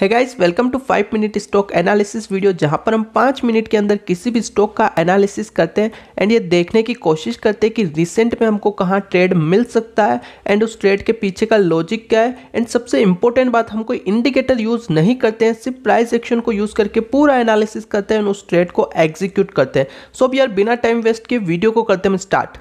है guys welcome to five minute stock analysis video जहां पर हम पाँच मिनट के अंदर किसी भी स्टॉक का एनालिसिस करते हैं एंड ये देखने की कोशिश करते हैं कि रिसेंट में हमको कहाँ ट्रेड मिल सकता है एंड उस ट्रेड के पीछे का लॉजिक क्या है एंड सबसे इंपॉर्टेंट बात हम कोई इंडिकेटर यूज़ नहीं करते हैं सिर्फ प्राइस एक्शन को यूज़ करके पूरा एनालिसिस करते हैं एंड उस ट्रेड को एग्जीक्यूट करते हैं सो अब यार बिना टाइम वेस्ट के वीडियो को करते हैं स्टार्ट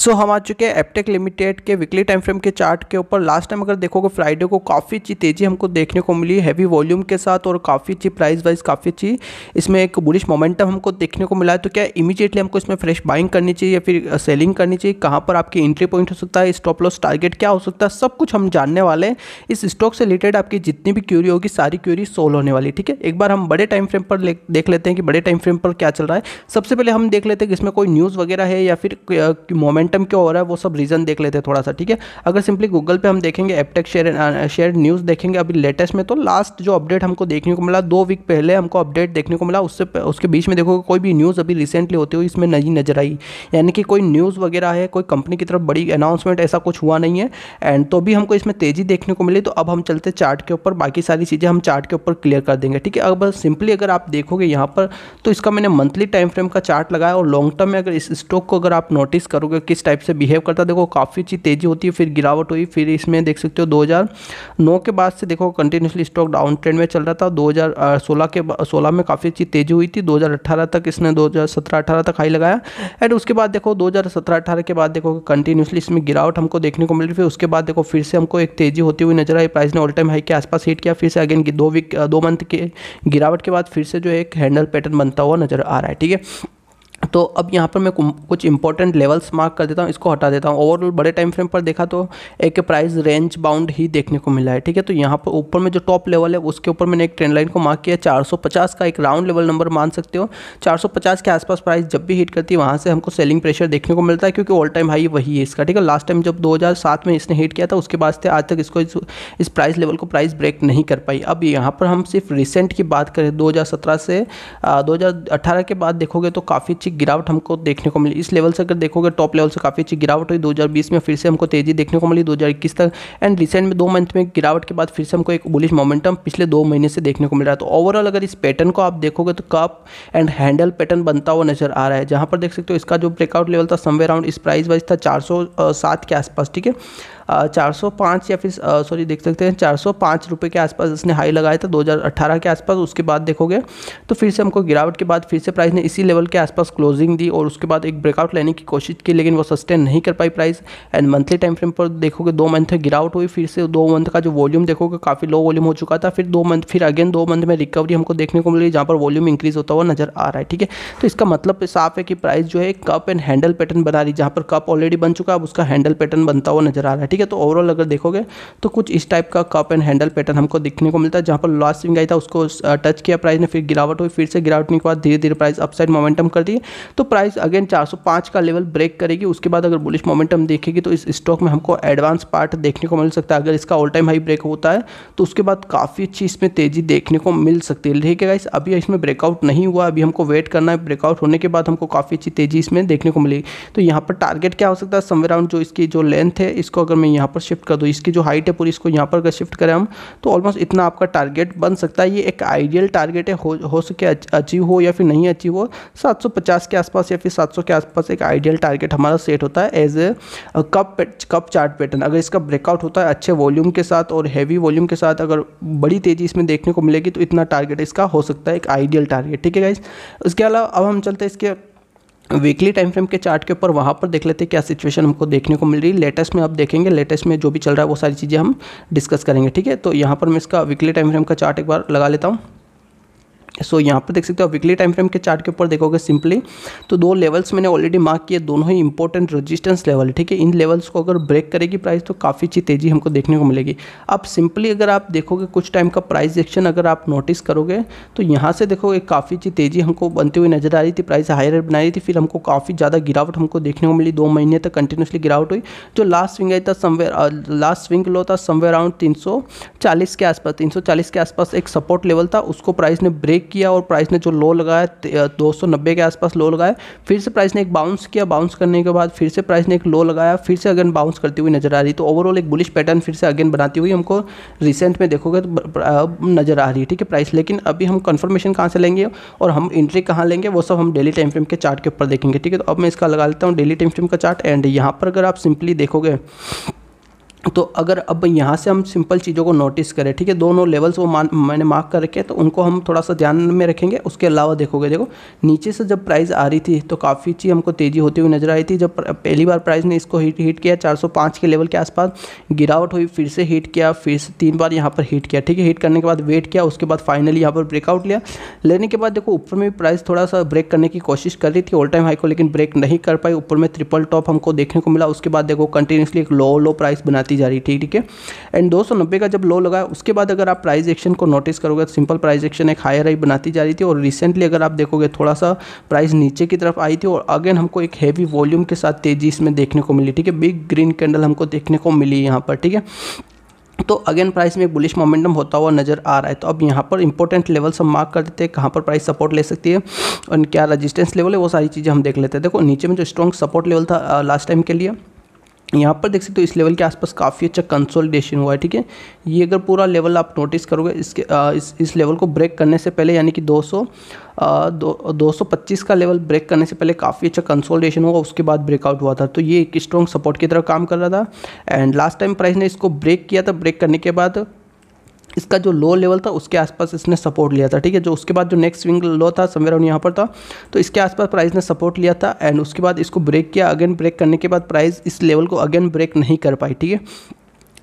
सो हम आ चुके हैं एपटेक लिमिटेड के वीकली टाइम फ्रेम के चार्ट के ऊपर लास्ट टाइम अगर देखोगे फ्राइडे को काफ़ी अच्छी तेज़ी हमको देखने को मिली हैवी वॉल्यूम के साथ और काफ़ी अच्छी प्राइस वाइज काफ़ी अच्छी इसमें एक बुलिश मोमेंटम हमको देखने को मिला है तो क्या इमीजिएटली हमको इसमें फ्रेश बाइंग करनी चाहिए या फिर सेलिंग करनी चाहिए कहाँ पर आपकी एंट्री पॉइंट हो सकता है स्टॉप लॉस टारगेट क्या हो सकता है सब कुछ हम जानने वाले हैं इस स्टॉक से रिलेटेड आपकी जितनी भी क्यूरी होगी सारी क्यूरी सोल्व होने वाली ठीक है एक बार हम बड़े टाइम फ्रेम पर देख लेते हैं कि बड़े टाइम फ्रेम पर क्या चल रहा है सबसे पहले हम देख लेते हैं कि इसमें कोई न्यूज़ वगैरह है या फिर मोमेंट मोमेंटम क्यों हो रहा है वो सब रीज़न देख लेते हैं थोड़ा सा ठीक है अगर सिंपली गूगल पे हम देखेंगे एपटेक शेयर शेयर न्यूज़ देखेंगे अभी लेटेस्ट में तो लास्ट जो अपडेट हमको देखने को मिला दो वीक पहले हमको अपडेट देखने को मिला उससे उसके बीच में देखोगे कोई भी न्यूज़ अभी रिसेंटली होती हुई इसमें नहीं नजर आई यानी कि कोई न्यूज़ वगैरह है कोई कंपनी की तरफ बड़ी अनाउंसमेंट ऐसा कुछ हुआ नहीं है एंड तो भी हमको इसमें तेज़ी देखने को मिली तो अब हम चलते चार्ट के ऊपर बाकी सारी चीज़ें हम चार्ट के ऊपर क्लियर कर देंगे ठीक है अब सिंपली अगर आप देखोगे यहाँ पर तो इसका मैंने मंथली टाइम फ्रेम का चार्ट लगाया और लॉन्ग टर्म में अगर इस स्टॉक को अगर आप नोटिस करोगे किस इस टाइप से बिहेव करता देखो काफ़ी अच्छी तेज़ी होती है फिर गिरावट हुई फिर इसमें देख सकते हो 2009 के बाद से देखो कंटिन्यूसली स्टॉक डाउन ट्रेंड में चल रहा था 2016 के 16 में काफ़ी अच्छी तेज़ी हुई थी 2018 तक इसने 2017-18 तक हाई लगाया एंड उसके बाद देखो 2017-18 के बाद देखो कंटिन्यूसली इसमें गिरावट हमको देखने को मिली फिर उसके बाद देखो फिर से हमको एक तेज़ी होती हुई नजर आई प्राइस ने ऑल टाइम हाई के आसपास हिट किया फिर से अगेन दो वीक दो मंथ के गिरावट के बाद फिर से जो एक हैंडल पैटर्न बनता हुआ नजर आ रहा है ठीक है तो अब यहाँ पर मैं कुछ इंपॉर्टेंट लेवल्स मार्क कर देता हूँ इसको हटा देता हूँ ओवरऑल बड़े टाइम फ्रेम पर देखा तो एक प्राइस रेंज बाउंड ही देखने को मिला है ठीक है तो यहाँ पर ऊपर में जो टॉप लेवल है उसके ऊपर मैंने एक ट्रेंड लाइन को मार्क किया 450 का एक राउंड लेवल नंबर मान सकते हो चार के आसपास प्राइस जब भी हिट करती है वहाँ से हमको सेलिंग प्रेशर देखने को मिलता है क्योंकि ऑल टाइम हाई वही है इसका ठीक है लास्ट टाइम जब दो में इसने हिट किया था उसके बाद से आज तक इसको इस, प्राइस लेवल को प्राइस ब्रेक नहीं कर पाई अब यहाँ पर हम सिर्फ रिसेंट की बात करें दो से दो के बाद देखोगे तो काफ़ी अच्छी गिरावट हमको देखने को मिली इस लेवल से अगर देखोगे टॉप लेवल से काफ़ी अच्छी गिरावट हुई 2020 में फिर से हमको तेज़ी देखने को मिली 2021 तक एंड रिसेंट में दो मंथ में गिरावट के बाद फिर से हमको एक बुलिश मोमेंटम पिछले दो महीने से देखने को मिल रहा है तो ओवरऑल अगर इस पैटर्न को आप देखोगे तो कप एंड हैंडल पैटर्न बनता हुआ नजर आ रहा है जहाँ पर देख सकते हो इसका जो ब्रेकआउट लेवल था समवे अराउंड इस प्राइस वाइज था चार के आसपास ठीक है 405 या फिर सॉरी देख सकते हैं चार सौ के आसपास इसने हाई लगाया था 2018 के आसपास उसके बाद देखोगे तो फिर से हमको गिरावट के बाद फिर से प्राइस ने इसी लेवल के आसपास क्लोजिंग दी और उसके बाद एक ब्रेकआउट लेने की कोशिश की लेकिन वो सस्टेन नहीं कर पाई price and monthly time frame पर देखोगे दो मंथ गिरावट हुई फिर से दो मंथ का जो वॉल्यूम देखोगे काफ़ी लो वॉल्यूम हो चुका था फिर दो मंथ फिर अगेन दो मंथ में रिकवरी हमको देखने को मिल रही जहाँ पर वॉल्यूम इंक्रीज होता हुआ नजर आ रहा है ठीक है तो इसका मतलब तो साफ है कि प्राइस जो है कप एंड हैंडल पैटर्न बना रही जहाँ पर कप ऑलरेडी बन चुका है अब उसका हैंडल पैटर्न बनता हुआ नजर आ रहा है ठीक है ठीक है तो ओवरऑल अगर देखोगे तो कुछ इस टाइप का कप एंड हैंडल पैटर्न हमको दिखने को मिलता है जहाँ पर लास्ट स्विंग आई था उसको टच किया प्राइस ने फिर गिरावट हुई फिर से गिरावट के बाद धीरे धीरे प्राइस अपसाइड मोमेंटम कर दी तो प्राइस अगेन चार का लेवल ब्रेक करेगी उसके बाद अगर बुलिश मोमेंटम देखेगी तो इस स्टॉक में हमको एडवांस पार्ट देखने को मिल सकता है अगर इसका ऑल टाइम हाई ब्रेक होता है तो उसके बाद काफ़ी अच्छी इसमें तेज़ी देखने को मिल सकती है ठीक है अभी इसमें ब्रेकआउट नहीं हुआ अभी हमको वेट करना है ब्रेकआउट होने के बाद हमको काफ़ी अच्छी तेज़ी इसमें देखने को मिलेगी तो यहाँ पर टारगेट क्या हो सकता है समवेयर राउंड जो इसकी जो लेंथ है इसको अगर मैं यहाँ पर शिफ्ट कर दूँ इसकी जो हाइट है पूरी इसको यहाँ पर अगर शिफ्ट करें हम तो ऑलमोस्ट इतना आपका टारगेट बन सकता है ये एक आइडियल टारगेट है हो, हो सके अचीव हो या फिर नहीं अचीव हो 750 के आसपास या फिर 700 के आसपास एक आइडियल टारगेट हमारा सेट होता है as a cup cup chart pattern अगर इसका ब्रेकआउट होता है अच्छे वॉल्यूम के साथ और हैवी वॉल्यूम के साथ अगर बड़ी तेज़ी इसमें देखने को मिलेगी तो इतना टारगेट इसका हो सकता है एक आइडियल टारगेट ठीक है गाइज इसके अलावा अब हम चलते हैं इसके वीकली टाइम फ्रेम के चार्ट के ऊपर वहाँ पर देख लेते हैं क्या सिचुएशन हमको देखने को मिल रही है लेटेस्ट में आप देखेंगे लेटेस्ट में जो भी चल रहा है वो सारी चीज़ें हम डिस्कस करेंगे ठीक है तो यहाँ पर मैं इसका वीकली टाइम फ्रेम का चार्ट एक बार लगा लेता हूँ सो so, यहाँ पर देख सकते हो वीकली टाइम फ्रेम के चार्ट के ऊपर देखोगे सिंपली तो दो लेवल्स मैंने ऑलरेडी मार्क किए दोनों ही इंपॉर्टेंट रेजिस्टेंस लेवल ठीक है इन लेवल्स को अगर ब्रेक करेगी प्राइस तो काफ़ी अच्छी तेजी हमको देखने को मिलेगी अब सिंपली अगर आप देखोगे कुछ टाइम का प्राइस एक्शन अगर आप नोटिस करोगे तो यहाँ से देखोगे काफ़ी अच्छी तेजी हमको बनती हुई नजर आ रही थी प्राइस हायर बना रही थी फिर हमको काफ़ी ज़्यादा गिरावट हमको देखने को मिली दो महीने तक कंटिन्यूसली गिरावट हुई जो लास्ट स्विंग आई था समवेयर लास्ट स्विंग लो था समवेयर अराउंड तीन के आसपास तीन के आसपास एक सपोर्ट लेवल था उसको प्राइस ने ब्रेक किया और प्राइस ने जो लो लगाया दो के आसपास लो लगाया फिर से प्राइस ने एक बाउंस किया बाउंस करने के बाद फिर से प्राइस ने एक लो लगाया फिर से अगेन बाउंस करती हुई नजर आ रही तो ओवरऑल एक बुलिश पैटर्न फिर से अगेन बनाती हुई हमको रिसेंट में देखोगे तो नज़र आ रही है ठीक है प्राइस लेकिन अभी हम कन्फर्मेशन कहाँ से लेंगे और हम एंट्री कहाँ लेंगे वो सब हम डेली टाइम फ्रेम के चार्ट के ऊपर देखेंगे ठीक है तो अब मैं इसका लगा लेता हूँ डेली टाइम फ्रेम का चार्ट एंड यहाँ पर अगर आप सिंपली देखोगे तो अगर अब यहाँ से हम सिंपल चीज़ों को नोटिस करें ठीक है दोनों लेवल्स वो मान मैंने मार्क कर रखे तो उनको हम थोड़ा सा ध्यान में रखेंगे उसके अलावा देखोगे देखो नीचे से जब प्राइस आ रही थी तो काफ़ी चीज़ हमको तेज़ी होती हुई नजर आई थी जब पहली बार प्राइस ने इसको हीट हीट किया 405 के लेवल के आसपास गिरावट हुई फिर से हीट किया फिर से तीन बार यहाँ पर हीट किया ठीक है हीट करने के बाद वेट किया उसके बाद फाइनली यहाँ पर ब्रेकआउट लिया लेने के बाद देखो ऊपर में प्राइस थोड़ा सा ब्रेक करने की कोशिश कर रही थी ऑल टाइम हाई को लेकिन ब्रेक नहीं कर पाई ऊपर में ट्रिपल टॉप हमको देखने को मिला उसके बाद देखो कंटिन्यूसली एक लो लो प्राइस बनाती बढ़ती जा रही है ठीक है एंड 290 का जब लो लगा उसके बाद अगर आप प्राइस एक्शन को नोटिस करोगे तो सिंपल प्राइस एक्शन एक हायर हाई बनाती जा रही थी और रिसेंटली अगर आप देखोगे थोड़ा सा प्राइस नीचे की तरफ आई थी और अगेन हमको एक हैवी वॉल्यूम के साथ तेजी इसमें देखने को मिली ठीक है बिग ग्रीन कैंडल हमको देखने को मिली यहाँ पर ठीक है तो अगेन प्राइस में एक बुलिश मोमेंटम होता हुआ नजर आ रहा है तो अब यहाँ पर इंपॉर्टेंट लेवल हम मार्क कर देते हैं कहाँ पर प्राइस सपोर्ट ले सकती है और क्या रेजिस्टेंस लेवल है वो सारी चीज़ें हम देख लेते हैं देखो नीचे में जो स्ट्रॉन्ग सपोर्ट लेवल था लास्ट टाइम के लिए यहाँ पर देख सकते हो इस लेवल के आसपास काफ़ी अच्छा कंसोलिडेशन हुआ है ठीक है ये अगर पूरा लेवल आप नोटिस करोगे इसके आ, इस इस लेवल को ब्रेक करने से पहले यानी कि 200 सौ दो, पच्चीस का लेवल ब्रेक करने से पहले काफ़ी अच्छा कंसोलिडेशन हुआ उसके बाद ब्रेकआउट हुआ था तो ये एक स्ट्रॉन्ग सपोर्ट की तरह काम कर रहा था एंड लास्ट टाइम प्राइस ने इसको ब्रेक किया था ब्रेक करने के बाद इसका जो लो लेवल था उसके आसपास इसने सपोर्ट लिया था ठीक है जो उसके बाद जो नेक्स्ट स्विंग लो था समवेयर यहाँ पर था तो इसके आसपास प्राइस ने सपोर्ट लिया था एंड उसके बाद इसको ब्रेक किया अगेन ब्रेक करने के बाद प्राइस इस लेवल को अगेन ब्रेक नहीं कर पाई ठीक है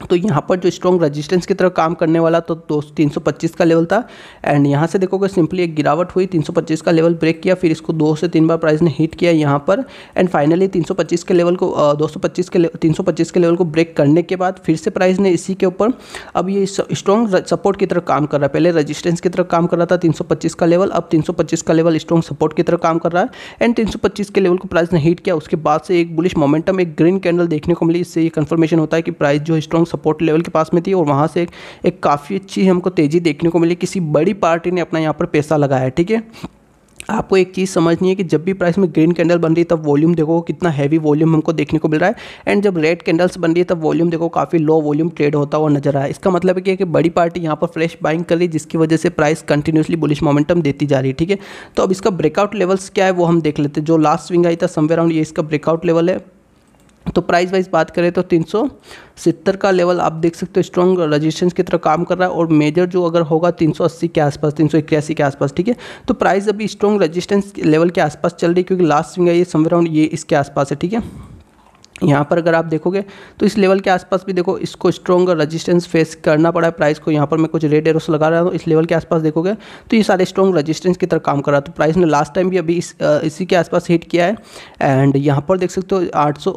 तो यहाँ पर जो स्ट्रॉन्ग रेजिस्टेंस की तरह काम करने वाला तो दो तीन सौ पच्चीस का लेवल था एंड यहाँ से देखोगे सिंपली एक गिरावट हुई तीन सौ पच्चीस का लेवल ब्रेक किया फिर इसको दो से तीन बार प्राइस ने हिट किया यहाँ पर एंड फाइनली तीन सौ पच्चीस के लेवल को दो सौ पच्चीस के तीन सौ पच्चीस के लेवल को ब्रेक करने के बाद फिर से प्राइस ने इसी के ऊपर अब ये स्ट्रॉन्ग सपोर्ट की तरह काम कर रहा है पहले रजिस्टेंस की तरह काम कर रहा था तीन सौ पच्चीस का लेवल अब तीन सौ पच्चीस का लेवल स्ट्रॉन्ग सपोर्ट की तरह काम कर रहा है एंड तीन सौ पच्चीस के लेवल को प्राइस ने हिट किया उसके बाद से एक बुलिश मोमेंटम एक ग्रीन कैंडल देखने को मिली इससे ये कन्फर्मेशन होता है कि प्राइस जो स्ट्रॉन्ग सपोर्ट लेवल के पास में थी और वहाँ से एक, एक काफ़ी अच्छी हमको तेज़ी देखने को मिली किसी बड़ी पार्टी ने अपना यहाँ पर पैसा लगाया ठीक है आपको एक चीज़ समझनी है कि जब भी प्राइस में ग्रीन कैंडल बन रही है तब वॉल्यूम देखो कितना हैवी वॉल्यूम हमको देखने को मिल रहा है एंड जब रेड कैंडल्स बन रही है तब वॉल्यूम देखो काफ़ी लो वॉल्यूम ट्रेड होता हुआ नजर आया इसका मतलब क्या है कि बड़ी पार्टी यहाँ पर फ्रेश बाइंग कर रही है जिसकी वजह से प्राइस कंटिन्यूसली बुलिश मोमेंटम देती जा रही है ठीक है तो अब इसका ब्रेकआउट लेवल्स क्या है वो हम देख लेते हैं जो लास्ट स्विंग आई था समवेयर अराउंड ये इसका ब्रेकआउट लेवल है तो प्राइस वाइज बात करें तो तीन का लेवल आप देख सकते हो स्ट्रॉन्ग रजिस्टेंस की तरह काम कर रहा है और मेजर जो अगर होगा 380 के आसपास तीन के आसपास ठीक है तो प्राइस अभी स्ट्रॉन्ग रजिस्टेंस लेवल के आसपास चल रही है क्योंकि लास्ट स्विंग है ये समवेयर राउंड ये इसके आसपास है ठीक है यहाँ पर अगर आप देखोगे तो इस लेवल के आसपास भी देखो इसको स्ट्रॉन्ग रेजिस्टेंस फेस करना पड़ा है प्राइस को यहाँ पर मैं कुछ रेड एरोस लगा रहा हूँ इस लेवल के आसपास देखोगे तो ये सारे स्ट्रॉन्ग रेजिस्टेंस की तरह काम कर रहा तो प्राइस ने लास्ट टाइम भी अभी इस इसी के आसपास हिट किया है एंड यहाँ पर देख सकते हो आठ सौ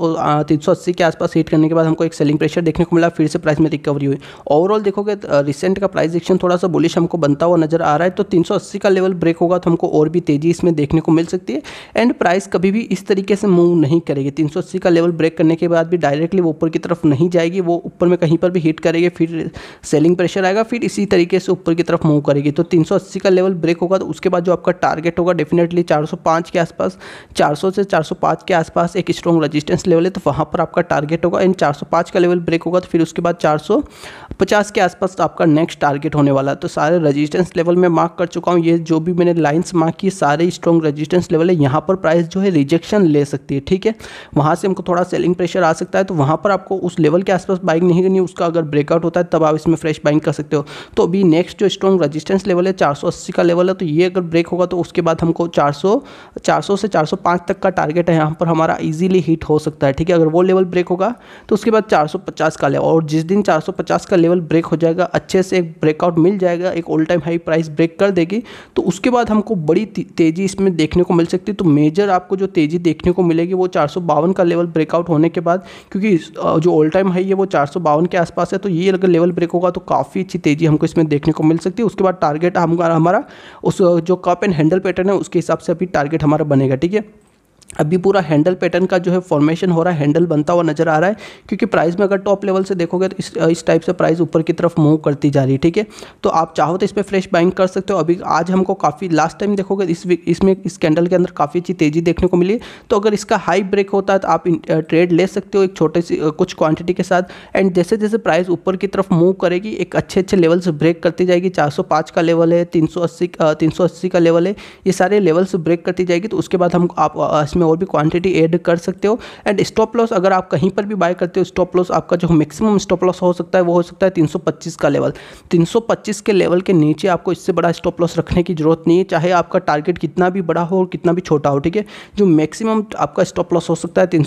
के आसपास हिट करने के बाद हमको एक सेलिंग प्रेशर देखने को मिला फिर से प्राइस में रिकवरी हुई ओवरऑल देखोगे रिसेंट का प्राइस एक्शन थोड़ा सा बुलिश हमको बनता हुआ नजर आ रहा है तो तीन का लेवल ब्रेक होगा तो हमको और भी तेज़ी इसमें देखने को मिल सकती है एंड प्राइस कभी भी इस तरीके से मूव नहीं करेगी तीन का लेवल ब्रेक ब्रेक करने के बाद भी डायरेक्टली वो ऊपर की तरफ नहीं जाएगी वो ऊपर में कहीं पर भी हिट करेगी फिर सेलिंग प्रेशर आएगा फिर इसी तरीके से ऊपर की तरफ मूव करेगी तो 380 का लेवल ब्रेक होगा तो उसके बाद जो आपका टारगेट होगा डेफिनेटली 405 के आसपास 400 से 405 के आसपास एक स्ट्रॉन्ग रजिस्टेंस लेवल है तो वहाँ पर आपका टारगेट होगा एंड चार का लेवल ब्रेक होगा तो फिर उसके बाद चार के आसपास तो आपका नेक्स्ट टारगेट होने वाला है तो सारे रजिस्टेंस लेवल में मार्क कर चुका हूँ ये जो भी मैंने लाइन्स मार्क की सारे स्ट्रॉन्ग रजिस्टेंस लेवल है यहाँ पर प्राइस जो है रिजेक्शन ले सकती है ठीक है वहाँ से हमको थोड़ा सेलिंग प्रेशर आ सकता है तो वहाँ पर आपको उस लेवल के आसपास बाइंग नहीं करनी उसका अगर ब्रेकआउट होता है तब आप इसमें फ्रेश बाइंग कर सकते हो तो अभी नेक्स्ट जो स्ट्रॉन्ग रजिस्टेंस लेवल है चार का लेवल है तो ये अगर ब्रेक होगा तो उसके बाद हमको चार सौ से चार तक का टारगेट है यहाँ पर हमारा ईजिली हिट हो सकता है ठीक है अगर वो लेवल ब्रेक होगा तो उसके बाद चार का लेवल और जिस दिन चार का लेवल ब्रेक हो जाएगा अच्छे से एक ब्रेकआउट मिल जाएगा एक all time high price break कर देगी तो उसके बाद हमको बड़ी तेज़ी इसमें देखने को मिल सकती है तो मेजर आपको जो तेज़ी देखने को मिलेगी वो चार का लेवल ब्रेकआउट होने के बाद क्योंकि जो ऑल टाइम हाई है वो चार के आसपास है तो ये अगर लेवल ब्रेक होगा तो काफ़ी अच्छी तेज़ी हमको इसमें देखने को मिल सकती है उसके बाद टारगेट हमारा हमारा उस जो कप एंड हैंडल पैटर्न है उसके हिसाब से अभी टारगेट हमारा बनेगा ठीक है अभी पूरा हैंडल पैटर्न का जो है फॉर्मेशन हो रहा है हैंडल बनता हुआ नजर आ रहा है क्योंकि प्राइस में अगर टॉप लेवल से देखोगे तो इस इस टाइप से प्राइस ऊपर की तरफ मूव करती जा रही है ठीक है तो आप चाहो तो इस पर फ्रेश बाइंग कर सकते हो अभी आज हमको काफ़ी लास्ट टाइम देखोगे इस वीक इसमें इस कैंडल के अंदर काफ़ी अच्छी तेज़ी देखने को मिली तो अगर इसका हाई ब्रेक होता है तो आप ट्रेड ले सकते हो एक छोटे सी कुछ क्वांटिटी के साथ एंड जैसे जैसे प्राइस ऊपर की तरफ मूव करेगी एक अच्छे अच्छे लेवल से ब्रेक करती जाएगी चार का लेवल है तीन सौ का लेवल है ये सारे लेवल से ब्रेक करती जाएगी तो उसके बाद हम आप इसमें इसमें और भी क्वांटिटी ऐड कर सकते हो एंड स्टॉप लॉस अगर आप कहीं पर भी बाय करते हो स्टॉप लॉस आपका जो मैक्सिमम स्टॉप लॉस हो सकता है वो हो सकता है 325 का लेवल 325 के लेवल के नीचे आपको इससे बड़ा स्टॉप लॉस रखने की जरूरत नहीं है चाहे आपका टारगेट कितना भी बड़ा हो और कितना भी छोटा हो ठीक है जो मैक्सिमम आपका स्टॉप लॉस हो सकता है तीन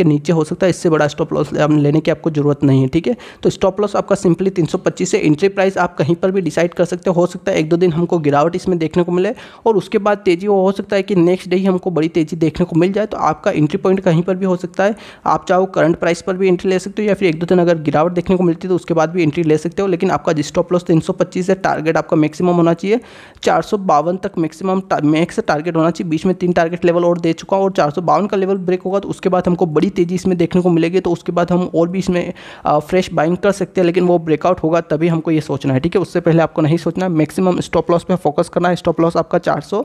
के नीचे हो सकता है इससे बड़ा स्टॉप लॉस लेने की आपको जरूरत नहीं है ठीक है तो स्टॉप लॉस आपका सिंपली तीन से एंट्री प्राइस आप कहीं पर भी डिसाइड कर सकते हो सकता है एक दो दिन हमको गिरावट इसमें देखने को मिले और उसके बाद तेजी वो हो सकता है कि नेक्स्ट डे ही हमको बड़ी तेजी देखने को आपको मिल जाए तो आपका एंट्री पॉइंट कहीं पर भी हो सकता है आप चाहो करंट प्राइस पर भी एंट्री ले सकते हो या फिर एक दो दिन अगर गिरावट देखने को मिलती है तो उसके बाद भी एंट्री ले सकते हो लेकिन आपका स्टॉप लॉस तीन है टारगेट आपका मैक्सिमम होना चाहिए चार तक मैक्सिमम मैक्स टारगेट होना चाहिए बीच में तीन टारगेट लेवल और दे चुका और चार का लेवल ब्रेक होगा तो उसके बाद हमको बड़ी तेज़ी इसमें देखने को मिलेगी तो उसके बाद हम और भी इसमें फ्रेश बाइंग कर सकते हैं लेकिन वो ब्रेकआउट होगा तभी हमको ये सोचना है ठीक है उससे पहले आपको नहीं सोचना मैक्सिमम स्टॉप लॉस पर फोकस करना है स्टॉप लॉस आपका चार सौ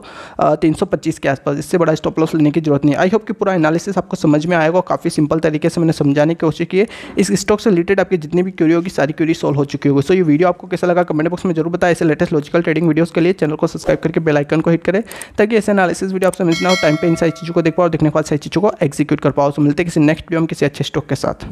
के आसपास इससे बड़ा स्टॉप लॉस लेने की जरूरत ज़रूरत नहीं आई होप कि पूरा एनालिसिस आपको समझ में आएगा काफ़ी सिंपल तरीके से मैंने समझाने की कोशिश की है इस स्टॉक से रिलेटेड आपकी जितनी भी क्यूरी होगी सारी क्यूरी सॉल्व हो चुकी होगी सो ये वीडियो आपको कैसा लगा कमेंट बॉक्स में जरूर बताएं ऐसे लेटेस्ट लॉजिकल ट्रेडिंग वीडियोज़ के लिए चैनल को सब्सक्राइब करके बेलाइकन को हिट करें ताकि ऐसे एनालिसिस वीडियो आपसे मिस ना हो टाइम पर इन सारी चीज़ों को देख पाओ देखने के बाद सारी चीज़ों को एक्जीक्यूट कर पाओ सो मिलते किसी नेक्स्ट वीडियो में किसी अच्छे स्टॉक के साथ